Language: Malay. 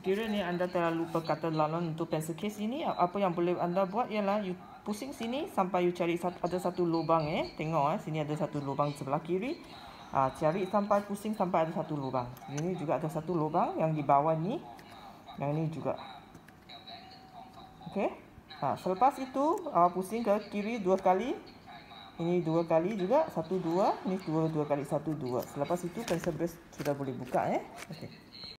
Sekiranya anda terlalu berkata lalon untuk pencil case ini, apa yang boleh anda buat ialah you pusing sini sampai you cari ada satu lubang eh. Tengok eh, sini ada satu lubang sebelah kiri. Ah, cari sampai pusing sampai ada satu lubang. Ini juga ada satu lubang yang di bawah ni. Yang ini juga. Okey. Ah, selepas itu, awak ah, pusing ke kiri dua kali. Ini dua kali juga, satu dua, ini dua dua kali satu dua. Selepas itu pencil brush sudah boleh buka eh. Okey.